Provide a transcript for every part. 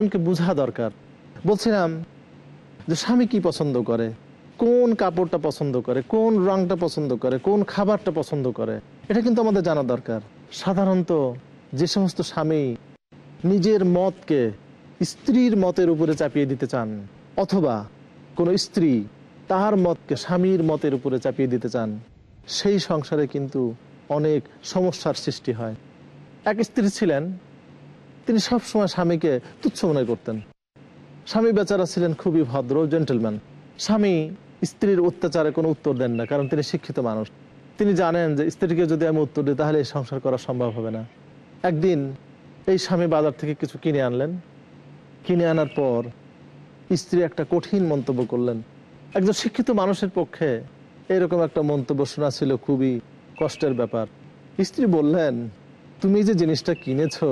জনকে বোঝা দরকার বলছিলাম যে স্বামী কি পছন্দ করে কোন কাপড়টা পছন্দ করে কোন রংটা পছন্দ করে কোন খাবারটা পছন্দ করে এটা কিন্তু আমাদের জানা দরকার সাধারণত যে সমস্ত স্বামী নিজের মতকে স্ত্রীর মতের উপরে চাপিয়ে দিতে চান অথবা কোনো স্ত্রী তার মতকে স্বামীর মতের উপরে চাপিয়ে দিতে চান সেই সংসারে কিন্তু অনেক সমস্যার সৃষ্টি হয় এক স্ত্রী ছিলেন তিনি সবসময় স্বামীকে তুচ্ছ মনে করতেন স্বামী বেচারা ছিলেন খুবই ভদ্র জেন্টেলম্যান স্বামী স্ত্রীর অত্যাচারে কোনো উত্তর দেন না কারণ তিনি শিক্ষিত মানুষ তিনি জানেন যে স্ত্রীকে যদি আমি উত্তর দিই তাহলে এই সংসার করা সম্ভব হবে না একদিন এই স্বামী বাজার থেকে কিছু কিনে আনলেন কিনে আনার পর স্ত্রী একটা কঠিন মন্তব্য করলেন একজন শিক্ষিত মানুষের পক্ষে এরকম একটা মন্তব্য শোনা ছিল খুবই কষ্টের ব্যাপার স্ত্রী বললেন তুমি যে জিনিসটা কিনেছো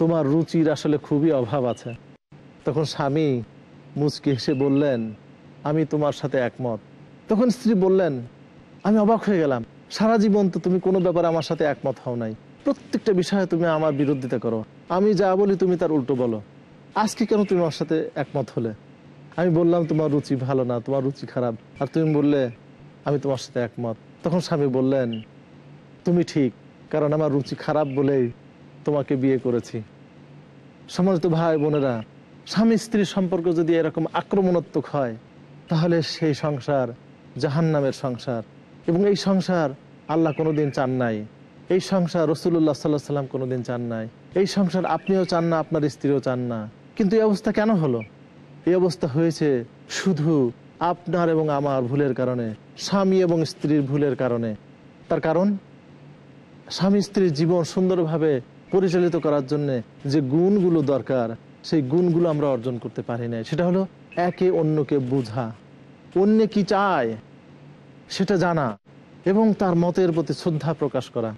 তোমার রুচির আসলে খুবই অভাব আছে তখন স্বামী মুচকি হেসে বললেন আমি তোমার সাথে একমত তখন স্ত্রী বললেন আমি অবাক হয়ে গেলাম সারা জীবন তো তুমি কোনো ব্যাপারে আমার সাথে একমত হও নাই প্রত্যেকটা বিষয়ে তুমি আমার বিরোধিতা করো আমি যা বলি তুমি তার উল্টো বলো আজকে কেন তুমি আমার সাথে একমত হলে আমি বললাম তোমার রুচি ভালো না তোমার রুচি খারাপ আর তুমি বললে আমি তোমার সাথে একমত তখন স্বামী বললেন তুমি ঠিক কারণ আমার রুচি খারাপ বলেই তোমাকে বিয়ে করেছি সমস্ত ভাই বোনেরা স্বামী স্ত্রীর সম্পর্ক যদি এরকম আক্রমণাত্মক হয় তাহলে সেই সংসার জাহান নামের সংসার এবং এই সংসার আল্লাহ কোনোদিন চান নাই এই সংসার রসুল্লাহ সাল্লাহ সাল্লাম কোনোদিন চান নাই এই সংসার আপনিও চান না আপনার স্ত্রীও চান না কিন্তু এই অবস্থা কেন হলো এই অবস্থা হয়েছে শুধু আপনার এবং আমার ভুলের কারণে স্বামী এবং স্ত্রীর ভুলের কারণে তার কারণ স্বামী স্ত্রীর জীবন সুন্দরভাবে পরিচালিত করার জন্য যে গুণগুলো দরকার সেই গুণগুলো আমরা অর্জন করতে পারি না সেটা হলো একে অন্যকে বোঝা অন্য কি চায় সেটা জানা এবং তার মতের প্রতি শ্রদ্ধা প্রকাশ করা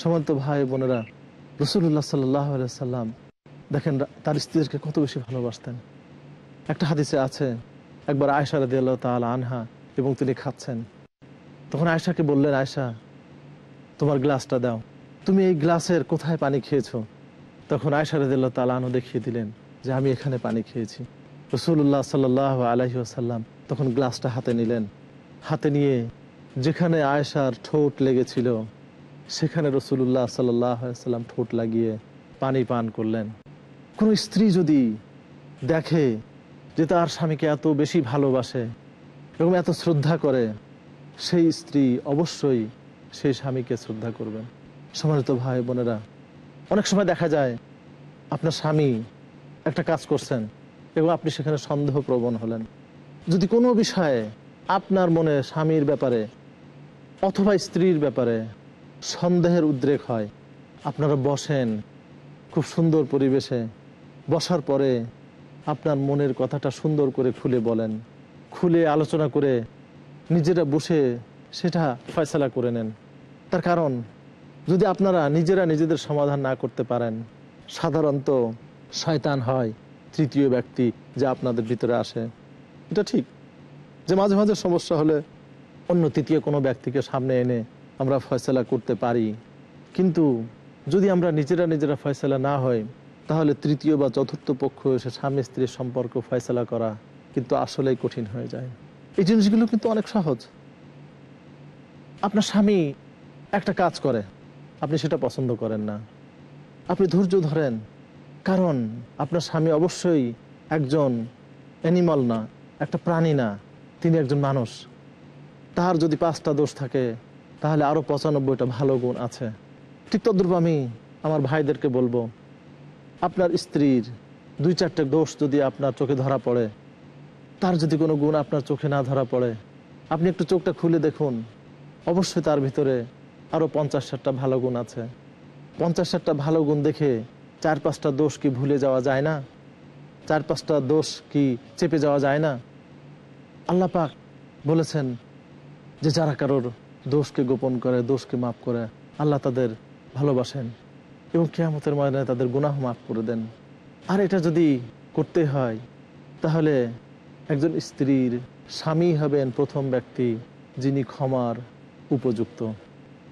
সমন্ত ভাই বোনেরা রসুল্লাহ সাল্লাহ সাল্লাম দেখেন তার স্ত্রীকে কত বেশি ভালোবাসতেন একটা হাদিসে আছে একবার আয়সা রাদি আল্লাহ তাল আনহা এবং তিনি খাচ্ছেন তখন আয়সাকে বললেন আয়সা তোমার গ্লাসটা দাও তুমি এই গ্লাসের কোথায় পানি খেয়েছ তখন আয়সা রাজিল্লা তালানো দেখিয়ে দিলেন যে আমি এখানে পানি খেয়েছি রসুল্লাহ সাল্লাহ আলহি আসাল্লাম তখন গ্লাসটা হাতে নিলেন হাতে নিয়ে যেখানে আয়সার ঠোঁট লেগেছিল সেখানে রসুল্লাহ সাল্লাহ সাল্লাম ঠোঁট লাগিয়ে পানি পান করলেন কোনো স্ত্রী যদি দেখে যে তার স্বামীকে এত বেশি ভালোবাসে এবং এত শ্রদ্ধা করে সেই স্ত্রী অবশ্যই সেই স্বামীকে শ্রদ্ধা করবেন সমাজত ভাই বোনেরা অনেক সময় দেখা যায় আপনার স্বামী একটা কাজ করছেন এবং আপনি সেখানে সন্দেহ প্রবণ হলেন যদি কোনো বিষয়ে আপনার মনে স্বামীর ব্যাপারে অথবা স্ত্রীর ব্যাপারে সন্দেহের উদ্রেক হয় আপনারা বসেন খুব সুন্দর পরিবেশে বসার পরে আপনার মনের কথাটা সুন্দর করে খুলে বলেন খুলে আলোচনা করে নিজেরা বসে সেটা ফয়সলা করে নেন তার কারণ যদি আপনারা নিজেরা নিজেদের সমাধান না করতে পারেন সাধারণত শয়তান হয় তৃতীয় ব্যক্তি যা আপনাদের ভিতরে আসে এটা ঠিক যে মাঝে মাঝে সমস্যা হলে অন্য তৃতীয় কোনো ব্যক্তিকে সামনে এনে আমরা ফয়সলা করতে পারি কিন্তু যদি আমরা নিজেরা নিজেরা ফয়সলা না হয় তাহলে তৃতীয় বা চতুর্থ পক্ষ এসে স্বামী স্ত্রীর সম্পর্ক ফয়সলা করা কিন্তু আসলেই কঠিন হয়ে যায় এই জিনিসগুলো কিন্তু অনেক সহজ আপনার স্বামী একটা কাজ করে আপনি সেটা পছন্দ করেন না আপনি ধৈর্য ধরেন কারণ আপনার স্বামী অবশ্যই একজন অ্যানিমাল না একটা প্রাণী না তিনি একজন মানুষ তার যদি পাঁচটা দোষ থাকে তাহলে আরও পঁচানব্বইটা ভালো গুণ আছে ঠিক তদ্রুপ আমি আমার ভাইদেরকে বলবো আপনার স্ত্রীর দুই চারটে দোষ যদি আপনার চোখে ধরা পড়ে তার যদি কোনো গুণ আপনার চোখে না ধরা পড়ে আপনি একটু চোখটা খুলে দেখুন অবশ্যই তার ভিতরে আরও পঞ্চাশ ষাটটা ভালো গুণ আছে পঞ্চাশ ষাটটা ভালো গুণ দেখে চার পাঁচটা দোষ কি ভুলে যাওয়া যায় না চার পাঁচটা দোষ কি চেপে যাওয়া যায় না আল্লাহ পাক বলেছেন যে যারা কারোর দোষকে গোপন করে দোষকে মাফ করে আল্লাহ তাদের ভালোবাসেন এবং কেয়ামতের ময়দানে তাদের গুনাহ মাফ করে দেন আর এটা যদি করতে হয় তাহলে একজন স্ত্রীর স্বামী হবেন প্রথম ব্যক্তি যিনি ক্ষমার উপযুক্ত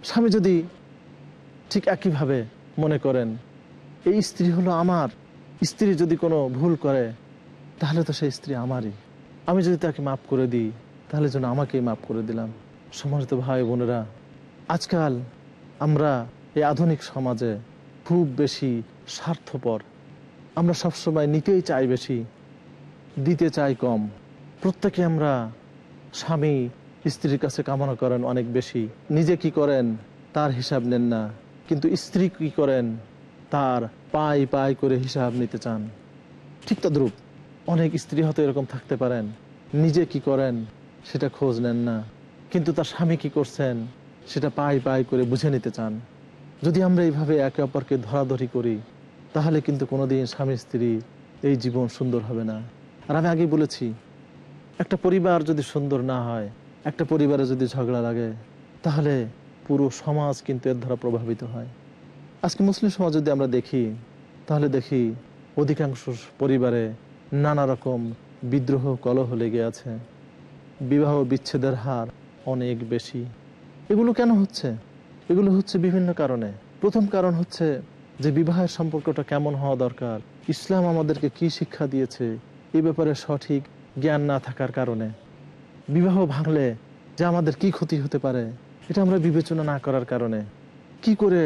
স্বামী যদি ঠিক একইভাবে মনে করেন এই স্ত্রী হলো আমার স্ত্রী যদি কোনো ভুল করে তাহলে তো সেই স্ত্রী আমারই আমি যদি তাকে মাফ করে দিই তাহলে যেন আমাকেই মাফ করে দিলাম সমস্ত ভাই বোনেরা আজকাল আমরা এই আধুনিক সমাজে খুব বেশি স্বার্থপর আমরা সবসময় নিতেই চাই বেশি দিতে চাই কম প্রত্যেকে আমরা স্বামী স্ত্রীর কাছে কামনা করেন অনেক বেশি নিজে কি করেন তার হিসাব নেন না কিন্তু স্ত্রী কি করেন তার পাই পাই করে হিসাব নিতে চান ঠিক তদ্রুপ অনেক স্ত্রী হয়তো এরকম থাকতে পারেন নিজে কি করেন সেটা খোঁজ নেন না কিন্তু তার স্বামী কি করছেন সেটা পাই পাই করে বুঝে নিতে চান যদি আমরা এইভাবে একে অপরকে ধরাধরি করি তাহলে কিন্তু কোনোদিন স্বামী স্ত্রী এই জীবন সুন্দর হবে না আর আমি আগেই বলেছি একটা পরিবার যদি সুন্দর না হয় একটা পরিবারে যদি ঝগড়া লাগে তাহলে পুরো সমাজ কিন্তু এর দ্বারা প্রভাবিত হয় আজকে মুসলিম সমাজ যদি আমরা দেখি তাহলে দেখি অধিকাংশ পরিবারে নানা রকম বিদ্রোহ কলহ লেগে আছে বিবাহ বিচ্ছেদের হার অনেক বেশি এগুলো কেন হচ্ছে এগুলো হচ্ছে বিভিন্ন কারণে প্রথম কারণ হচ্ছে যে বিবাহের সম্পর্কটা কেমন হওয়া দরকার ইসলাম আমাদেরকে কি শিক্ষা দিয়েছে এ ব্যাপারে সঠিক জ্ঞান না থাকার কারণে বিবাহ ভাঙলে যে আমাদের কি ক্ষতি হতে পারে এটা আমরা বিবেচনা না করার কারণে কি করে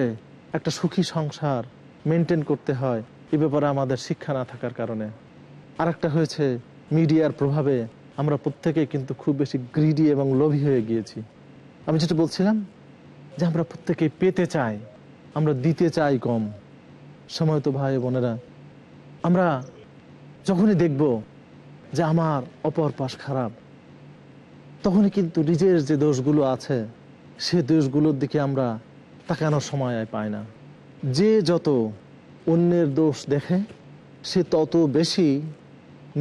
একটা সুখী সংসার মেনটেন করতে হয় এ ব্যাপারে আমাদের শিক্ষা না থাকার কারণে আর একটা হয়েছে মিডিয়ার প্রভাবে আমরা প্রত্যেকে কিন্তু খুব বেশি গ্রিডি এবং লোভী হয়ে গিয়েছি আমি যেটা বলছিলাম যে আমরা প্রত্যেকে পেতে চাই আমরা দিতে চাই কম সময় তো ভাই বোনেরা আমরা যখনই দেখব যে আমার অপর পাশ খারাপ তখন কিন্তু নিজের যে দোষগুলো আছে সে দোষগুলোর দিকে আমরা তাকানোর সময় পাই না যে যত অন্যের দোষ দেখে সে তত বেশি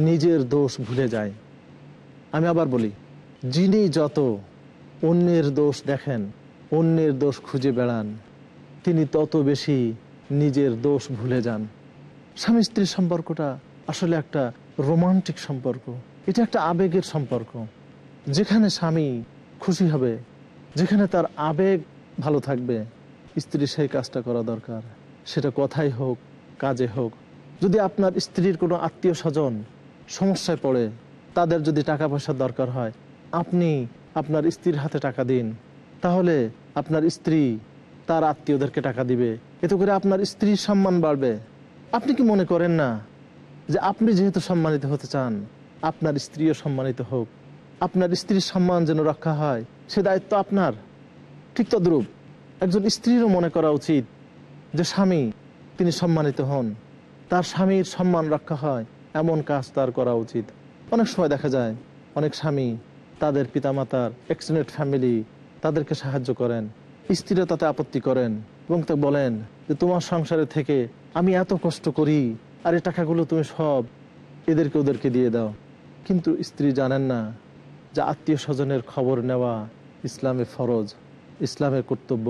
নিজের দোষ ভুলে যায় আমি আবার বলি যিনি যত অন্যের দোষ দেখেন অন্যের দোষ খুঁজে বেড়ান তিনি তত বেশি নিজের দোষ ভুলে যান স্বামী স্ত্রীর সম্পর্কটা আসলে একটা রোমান্টিক সম্পর্ক এটা একটা আবেগের সম্পর্ক যেখানে স্বামী খুশি হবে যেখানে তার আবেগ ভালো থাকবে স্ত্রী সেই কাজটা করা দরকার সেটা কথাই হোক কাজে হোক যদি আপনার স্ত্রীর কোনো আত্মীয় স্বজন সমস্যায় পড়ে তাদের যদি টাকা পয়সার দরকার হয় আপনি আপনার স্ত্রীর হাতে টাকা দিন তাহলে আপনার স্ত্রী তার আত্মীয়দেরকে টাকা দিবে এতে করে আপনার স্ত্রীর সম্মান বাড়বে আপনি কি মনে করেন না যে আপনি যেহেতু সম্মানিত হতে চান আপনার স্ত্রীও সম্মানিত হোক আপনার স্ত্রীর সম্মান যেন রক্ষা হয় সে দায়িত্ব আপনার ঠিক তদ্রুপ একজন স্ত্রীরও মনে করা উচিত যে স্বামী তিনি সম্মানিত হন তার স্বামীর সম্মান রক্ষা হয় এমন কাজ তার করা উচিত অনেক সময় দেখা যায় অনেক স্বামী তাদের পিতামাতার এক্সিডেন্ট ফ্যামিলি তাদেরকে সাহায্য করেন স্ত্রীরা তাতে আপত্তি করেন এবং তা বলেন যে তোমার সংসারে থেকে আমি এত কষ্ট করি আর এই টাকাগুলো তুমি সব এদেরকে ওদেরকে দিয়ে দাও কিন্তু স্ত্রী জানেন না যে আত্মীয় স্বজনের খবর নেওয়া ইসলামে ফরজ ইসলামের কর্তব্য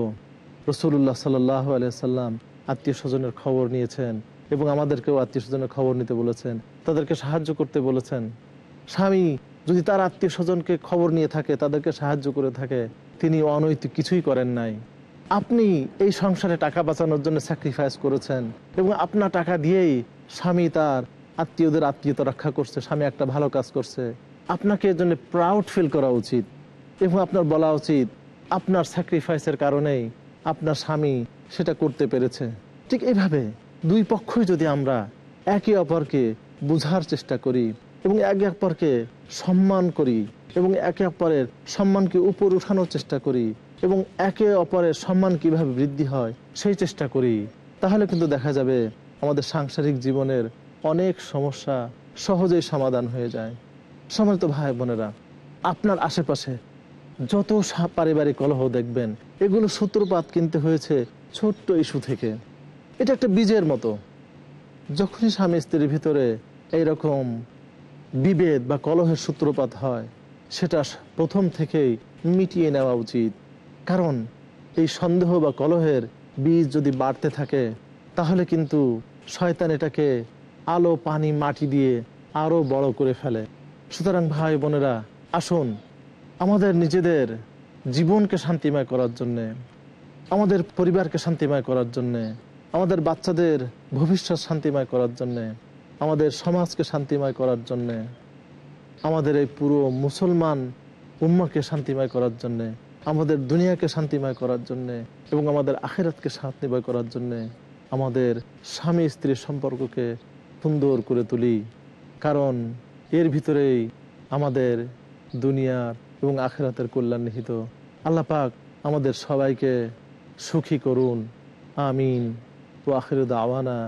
রসুল্লাহ সাল্লাহ সাল্লাম আত্মীয় স্বজনের খবর নিয়েছেন এবং আমাদেরকেও আত্মীয় স্বজনের খবর নিতে বলেছেন তাদেরকে সাহায্য করতে বলেছেন স্বামী যদি তার আত্মীয় স্বজনকে খবর নিয়ে থাকে তাদেরকে সাহায্য করে থাকে তিনি অনৈতিক কিছুই করেন নাই আপনি এই সংসারে টাকা বাঁচানোর জন্য স্যাক্রিফাইস করেছেন এবং আপনার টাকা দিয়েই স্বামী তার আত্মীয়দের আত্মীয়তা রক্ষা করছে স্বামী একটা ভালো কাজ করছে আপনাকে এর জন্য প্রাউড ফিল করা উচিত এবং আপনার বলা উচিত আপনার স্যাক্রিফাইসের কারণেই আপনার স্বামী সেটা করতে পেরেছে ঠিক এভাবে দুই পক্ষই যদি আমরা একে অপরকে বুঝার চেষ্টা করি এবং একে অপরকে সম্মান করি এবং একে অপরের সম্মানকে উপর উঠানোর চেষ্টা করি এবং একে অপরের সম্মান কিভাবে বৃদ্ধি হয় সেই চেষ্টা করি তাহলে কিন্তু দেখা যাবে আমাদের সাংসারিক জীবনের অনেক সমস্যা সহজেই সমাধান হয়ে যায় সমস্ত ভাই বোনেরা আপনার আশেপাশে যত পারিবারিক কলহ দেখবেন এগুলো সূত্রপাত কিনতে হয়েছে ছোট্ট ইস্যু থেকে এটা একটা বীজের মতো যখনই স্বামী স্ত্রীর ভিতরে এইরকম বিভেদ বা কলহের সূত্রপাত হয় সেটা প্রথম থেকেই মিটিয়ে নেওয়া উচিত কারণ এই সন্দেহ বা কলহের বীজ যদি বাড়তে থাকে তাহলে কিন্তু শয়তান এটাকে আলো পানি মাটি দিয়ে আরও বড় করে ফেলে সুতরাং ভাই বোনেরা আসুন আমাদের নিজেদের জীবনকে শান্তিময় করার জন্যে আমাদের পরিবারকে শান্তিময় করার জন্যে আমাদের বাচ্চাদের ভবিষ্যৎ শান্তিময় করার জন্যে আমাদের সমাজকে শান্তিময় করার জন্যে আমাদের এই পুরো মুসলমান উম্মাকে শান্তিময় করার জন্যে আমাদের দুনিয়াকে শান্তিময় করার জন্যে এবং আমাদের আখেরাতকে শান্তিময় করার জন্যে আমাদের স্বামী স্ত্রীর সম্পর্ককে সুন্দর করে তুলি কারণ এর ভিতরেই আমাদের দুনিয়ার এবং আখেরাতের কল্যাণ নিহিত আল্লাহ পাক আমাদের সবাইকে সুখী করুন আমিন ও আখির দাওয়ানা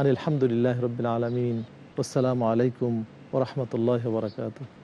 আনিলামদুলিল্লাহ রবিল আলমিন আসসালামু আলাইকুম ও রহমতুল্লাহ